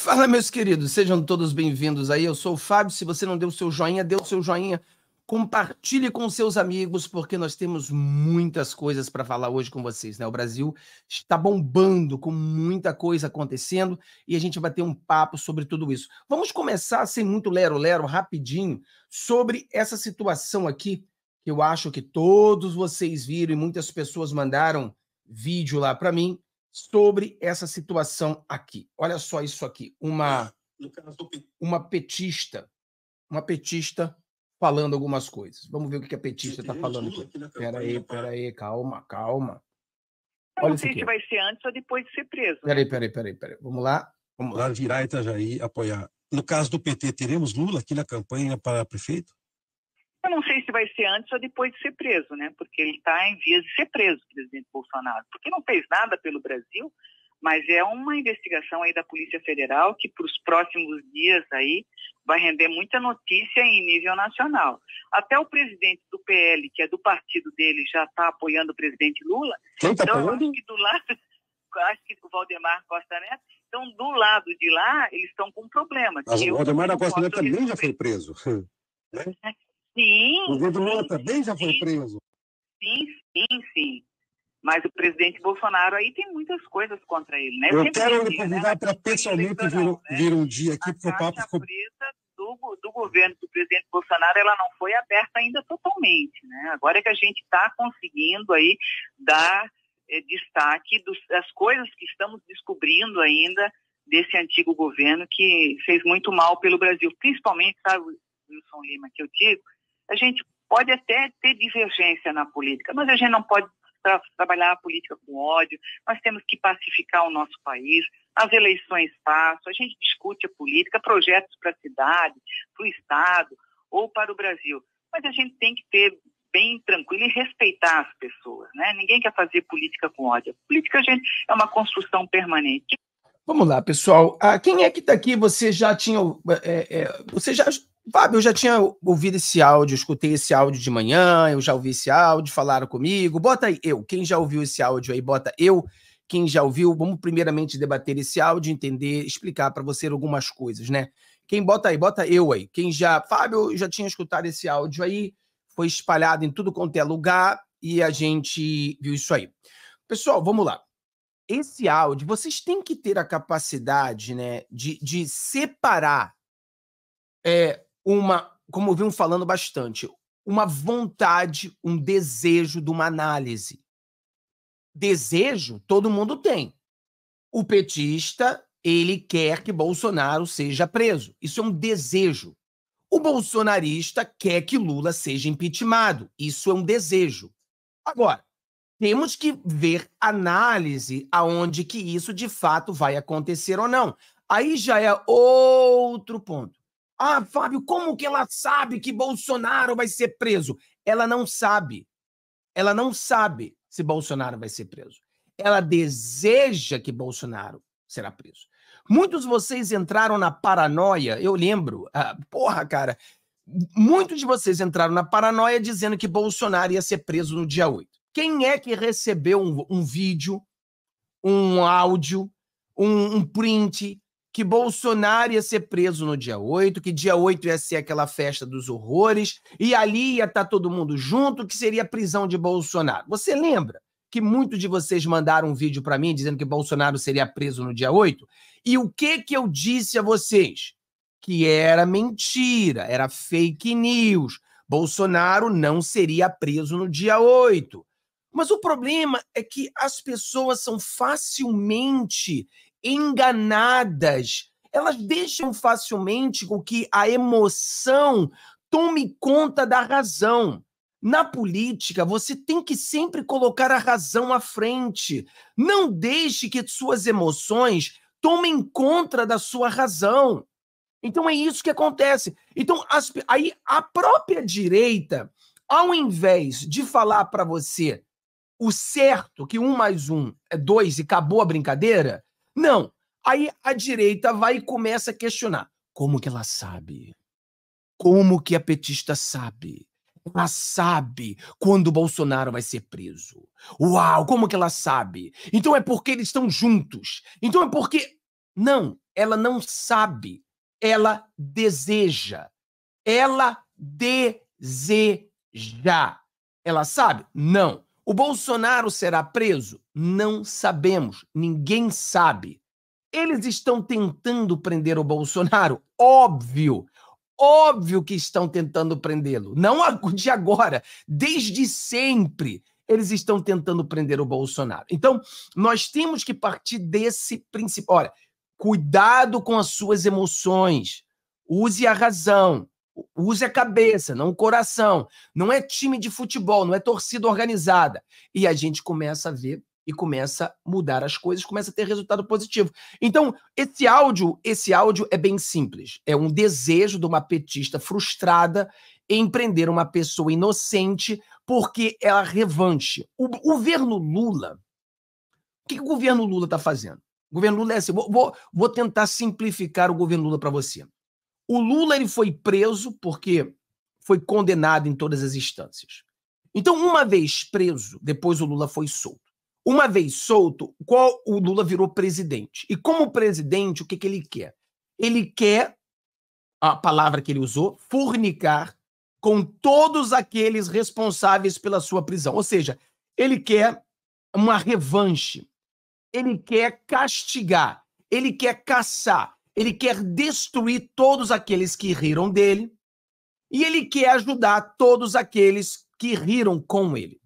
Fala, meus queridos, sejam todos bem-vindos aí. Eu sou o Fábio. Se você não deu o seu joinha, dê o seu joinha. Compartilhe com seus amigos, porque nós temos muitas coisas para falar hoje com vocês, né? O Brasil está bombando com muita coisa acontecendo e a gente vai ter um papo sobre tudo isso. Vamos começar sem muito lero-lero, rapidinho, sobre essa situação aqui, que eu acho que todos vocês viram e muitas pessoas mandaram vídeo lá para mim, sobre essa situação aqui. Olha só isso aqui, uma ah, uma petista, uma petista falando algumas coisas. Vamos ver o que a petista está falando aqui. Peraí, peraí, calma, calma. Olha não sei se vai ser antes ou depois de ser preso. Né? Peraí, peraí, peraí, peraí. Vamos lá. Vamos lá virar Itajaí apoiar. No caso do PT, teremos Lula aqui na campanha para prefeito? Eu não sei se vai ser antes ou depois de ser preso, né? Porque ele está em vias de ser preso, presidente Bolsonaro, porque não fez nada pelo Brasil, mas é uma investigação aí da Polícia Federal que para os próximos dias aí vai render muita notícia em nível nacional. Até o presidente do PL, que é do partido dele, já está apoiando o presidente Lula. Não tá então, acho que do lado, acho que o Valdemar Costa Neto, então do lado de lá eles estão com um problema. Mas o Valdemar da Costa Neto também já foi preso. Né? É, Sim. O governo Lula também já foi sim, preso. Sim, sim, sim. Mas o presidente Bolsonaro aí tem muitas coisas contra ele, né? Eu Sempre quero lhe né? convidar né? para pessoalmente vir, né? vir, um dia aqui, porque o papo ficou. preta do, do governo do presidente Bolsonaro, ela não foi aberta ainda totalmente, né? Agora é que a gente está conseguindo aí dar é, destaque dos, das coisas que estamos descobrindo ainda desse antigo governo que fez muito mal pelo Brasil, principalmente, sabe, Wilson Lima, que eu digo, a gente pode até ter divergência na política, mas a gente não pode tra trabalhar a política com ódio, nós temos que pacificar o nosso país, as eleições passam, a gente discute a política, projetos para a cidade, para o Estado ou para o Brasil. Mas a gente tem que ter bem tranquilo e respeitar as pessoas, né? Ninguém quer fazer política com ódio. A política, gente, é uma construção permanente. Vamos lá, pessoal. Ah, quem é que está aqui? Você já tinha, é, é, você já Fábio, eu já tinha ouvido esse áudio, escutei esse áudio de manhã, eu já ouvi esse áudio, falaram comigo. Bota aí eu. Quem já ouviu esse áudio aí, bota eu. Quem já ouviu, vamos primeiramente debater esse áudio, entender, explicar para você algumas coisas, né? Quem bota aí, bota eu aí. Quem já. Fábio, eu já tinha escutado esse áudio aí, foi espalhado em tudo quanto é lugar e a gente viu isso aí. Pessoal, vamos lá. Esse áudio, vocês têm que ter a capacidade, né, de, de separar. É, uma, como vimos falando bastante, uma vontade, um desejo de uma análise. Desejo todo mundo tem. O petista, ele quer que Bolsonaro seja preso. Isso é um desejo. O bolsonarista quer que Lula seja impeachmentado. Isso é um desejo. Agora, temos que ver análise aonde que isso de fato vai acontecer ou não. Aí já é outro ponto. Ah, Fábio, como que ela sabe que Bolsonaro vai ser preso? Ela não sabe. Ela não sabe se Bolsonaro vai ser preso. Ela deseja que Bolsonaro será preso. Muitos de vocês entraram na paranoia, eu lembro, ah, porra, cara, muitos de vocês entraram na paranoia dizendo que Bolsonaro ia ser preso no dia 8. Quem é que recebeu um, um vídeo, um áudio, um, um print, que Bolsonaro ia ser preso no dia 8, que dia 8 ia ser aquela festa dos horrores, e ali ia estar tá todo mundo junto, que seria a prisão de Bolsonaro. Você lembra que muitos de vocês mandaram um vídeo para mim dizendo que Bolsonaro seria preso no dia 8? E o que que eu disse a vocês? Que era mentira, era fake news. Bolsonaro não seria preso no dia 8. Mas o problema é que as pessoas são facilmente enganadas. Elas deixam facilmente com que a emoção tome conta da razão. Na política, você tem que sempre colocar a razão à frente. Não deixe que suas emoções tomem conta da sua razão. Então é isso que acontece. Então, as, aí a própria direita, ao invés de falar para você o certo, que um mais um é dois e acabou a brincadeira, não. Aí a direita vai e começa a questionar. Como que ela sabe? Como que a petista sabe? Ela sabe quando o Bolsonaro vai ser preso. Uau, como que ela sabe? Então é porque eles estão juntos. Então é porque. Não, ela não sabe. Ela deseja. Ela deseja. Ela sabe? Não. O Bolsonaro será preso? Não sabemos, ninguém sabe. Eles estão tentando prender o Bolsonaro? Óbvio. Óbvio que estão tentando prendê-lo. Não de agora, desde sempre eles estão tentando prender o Bolsonaro. Então, nós temos que partir desse princípio. Olha, cuidado com as suas emoções. Use a razão. Use a cabeça, não o coração. Não é time de futebol, não é torcida organizada. E a gente começa a ver e começa a mudar as coisas, começa a ter resultado positivo. Então, esse áudio, esse áudio é bem simples. É um desejo de uma petista frustrada em prender uma pessoa inocente porque ela é revanche. O governo Lula, o que, o governo Lula está fazendo? O governo Lula é assim, vou, vou, vou tentar simplificar o governo Lula para você. O Lula ele foi preso porque foi condenado em todas as instâncias. Então, uma vez preso, depois o Lula foi solto. Uma vez solto, qual o Lula virou presidente. E como presidente, o que, que ele quer? Ele quer, a palavra que ele usou, fornicar com todos aqueles responsáveis pela sua prisão. Ou seja, ele quer uma revanche, ele quer castigar, ele quer caçar, ele quer destruir todos aqueles que riram dele e ele quer ajudar todos aqueles que riram com ele.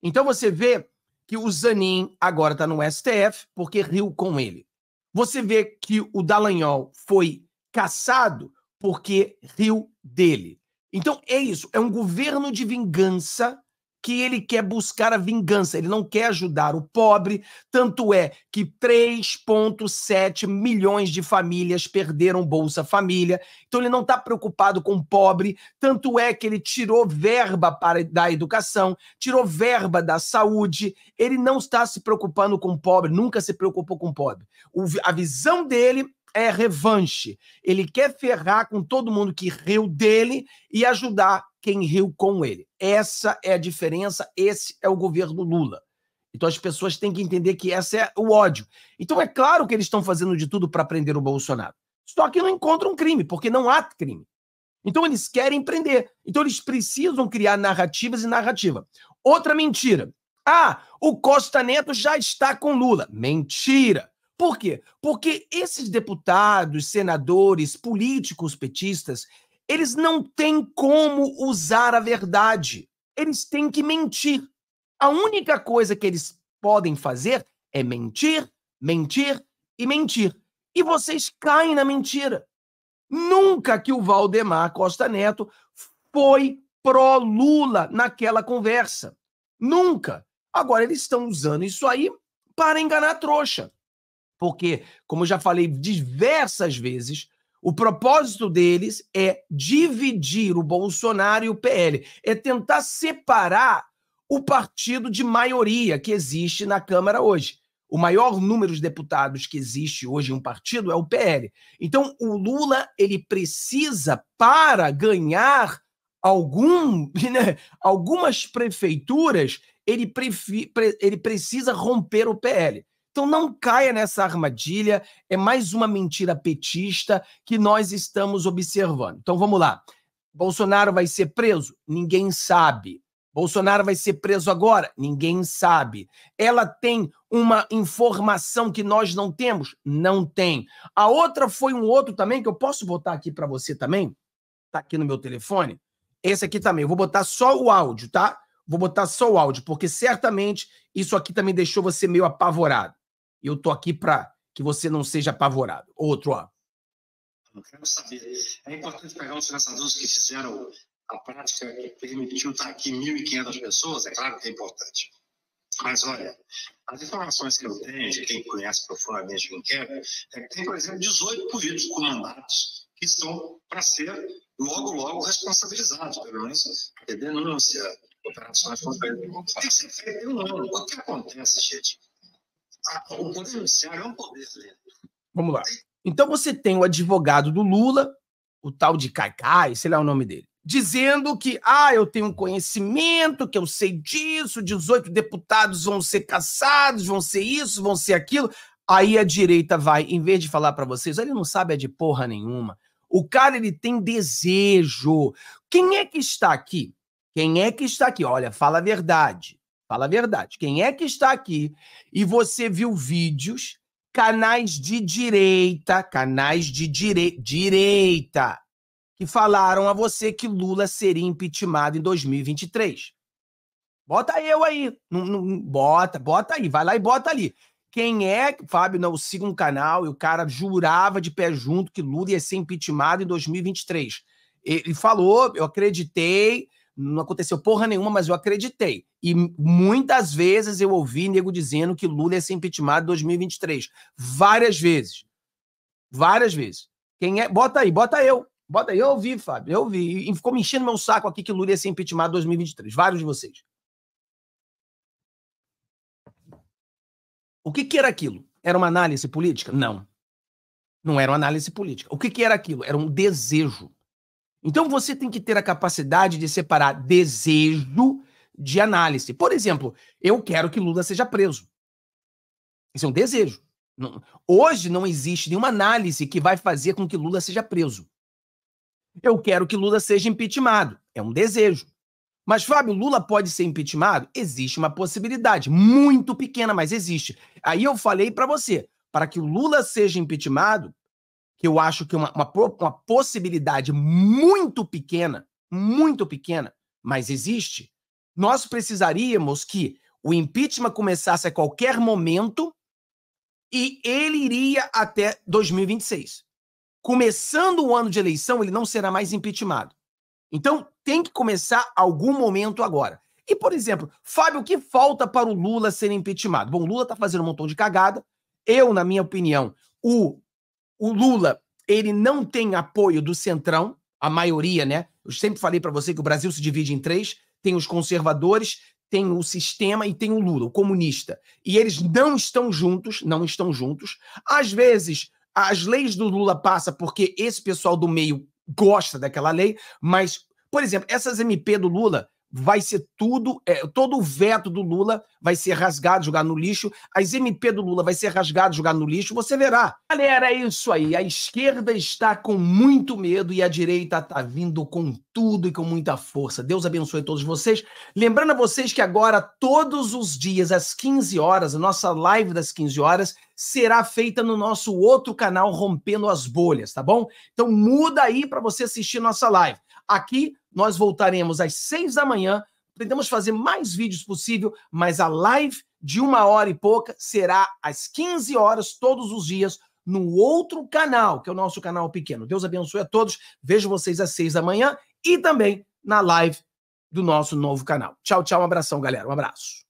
Então você vê que o Zanin agora está no STF porque riu com ele. Você vê que o Dallagnol foi caçado porque riu dele. Então é isso, é um governo de vingança que ele quer buscar a vingança, ele não quer ajudar o pobre, tanto é que 3,7 milhões de famílias perderam Bolsa Família, então ele não está preocupado com o pobre, tanto é que ele tirou verba para, da educação, tirou verba da saúde, ele não está se preocupando com o pobre, nunca se preocupou com o pobre. O, a visão dele é revanche. Ele quer ferrar com todo mundo que riu dele e ajudar quem riu com ele. Essa é a diferença, esse é o governo Lula. Então as pessoas têm que entender que esse é o ódio. Então é claro que eles estão fazendo de tudo para prender o Bolsonaro. Só que não encontram crime, porque não há crime. Então eles querem prender. Então eles precisam criar narrativas e narrativa. Outra mentira. Ah, o Costa Neto já está com Lula. Mentira. Por quê? Porque esses deputados, senadores, políticos petistas, eles não têm como usar a verdade. Eles têm que mentir. A única coisa que eles podem fazer é mentir, mentir e mentir. E vocês caem na mentira. Nunca que o Valdemar Costa Neto foi pró-Lula naquela conversa. Nunca. Agora eles estão usando isso aí para enganar trouxa. Porque, como eu já falei diversas vezes, o propósito deles é dividir o Bolsonaro e o PL, é tentar separar o partido de maioria que existe na Câmara hoje. O maior número de deputados que existe hoje em um partido é o PL. Então, o Lula ele precisa para ganhar algum, né, algumas prefeituras, ele, prefi, pre, ele precisa romper o PL. Então não caia nessa armadilha, é mais uma mentira petista que nós estamos observando. Então vamos lá. Bolsonaro vai ser preso? Ninguém sabe. Bolsonaro vai ser preso agora? Ninguém sabe. Ela tem uma informação que nós não temos? Não tem. A outra foi um outro também, que eu posso botar aqui para você também? Tá aqui no meu telefone. Esse aqui também. Eu vou botar só o áudio, tá? Vou botar só o áudio, porque certamente isso aqui também deixou você meio apavorado e eu tô aqui para que você não seja apavorado. Outro, ó. Eu quero saber. É importante pegar os pensadores que fizeram a prática que permitiu estar aqui 1.500 pessoas, é claro que é importante. Mas olha, as informações que eu tenho, de quem conhece profundamente o quer, é que tem, por exemplo, 18 políticos comandados que estão para ser logo, logo responsabilizados, pelo menos de denúncia, operações contra Tem que ser feito em um ano. O que acontece, gente? o Poder Judiciário é um poder lento. Né? Vamos lá. Então você tem o advogado do Lula, o tal de Caicai, sei lá o nome dele, dizendo que, ah, eu tenho conhecimento, que eu sei disso, 18 deputados vão ser caçados, vão ser isso, vão ser aquilo. Aí a direita vai, em vez de falar para vocês, ele não sabe é de porra nenhuma. O cara, ele tem desejo. Quem é que está aqui? Quem é que está aqui? Olha, fala a verdade. Fala a verdade. Quem é que está aqui e você viu vídeos, canais de direita, canais de dire... direita, que falaram a você que Lula seria impeachmentado em 2023? Bota eu aí. Não, não, bota, bota aí. Vai lá e bota ali. Quem é, Fábio, não, siga um canal e o cara jurava de pé junto que Lula ia ser impeachmentado em 2023. Ele falou, eu acreditei, não aconteceu porra nenhuma, mas eu acreditei. E muitas vezes eu ouvi nego dizendo que Lula ia ser impeachmentado em 2023. Várias vezes. Várias vezes. Quem é? Bota aí, bota eu. Bota aí. Eu ouvi, Fábio. Eu ouvi. E ficou me enchendo meu saco aqui que Lula ia ser impeachmentado em 2023. Vários de vocês. O que, que era aquilo? Era uma análise política? Não. Não era uma análise política. O que, que era aquilo? Era um desejo então você tem que ter a capacidade de separar desejo de análise. Por exemplo, eu quero que Lula seja preso. Isso é um desejo. Hoje não existe nenhuma análise que vai fazer com que Lula seja preso. Eu quero que Lula seja impeachmentado. É um desejo. Mas, Fábio, Lula pode ser impeachmentado? Existe uma possibilidade, muito pequena, mas existe. Aí eu falei para você: para que o Lula seja impeachmentado, que eu acho que é uma, uma, uma possibilidade muito pequena, muito pequena, mas existe, nós precisaríamos que o impeachment começasse a qualquer momento e ele iria até 2026. Começando o ano de eleição, ele não será mais impeachmentado. Então, tem que começar algum momento agora. E, por exemplo, Fábio, o que falta para o Lula ser impeachmentado? Bom, o Lula está fazendo um montão de cagada. Eu, na minha opinião, o o Lula, ele não tem apoio do Centrão, a maioria, né? Eu sempre falei para você que o Brasil se divide em três: tem os conservadores, tem o sistema e tem o Lula, o comunista. E eles não estão juntos, não estão juntos. Às vezes, as leis do Lula passam porque esse pessoal do meio gosta daquela lei, mas, por exemplo, essas MP do Lula vai ser tudo, é, todo o veto do Lula vai ser rasgado, jogado no lixo, as MP do Lula vai ser rasgado, jogado no lixo, você verá. Galera, é isso aí. A esquerda está com muito medo e a direita está vindo com tudo e com muita força. Deus abençoe todos vocês. Lembrando a vocês que agora, todos os dias, às 15 horas, a nossa live das 15 horas será feita no nosso outro canal, Rompendo as Bolhas, tá bom? Então muda aí para você assistir nossa live. Aqui nós voltaremos às seis da manhã. Tentamos fazer mais vídeos possível, mas a live de uma hora e pouca será às 15 horas todos os dias no outro canal, que é o nosso canal pequeno. Deus abençoe a todos. Vejo vocês às seis da manhã e também na live do nosso novo canal. Tchau, tchau. Um abração, galera. Um abraço.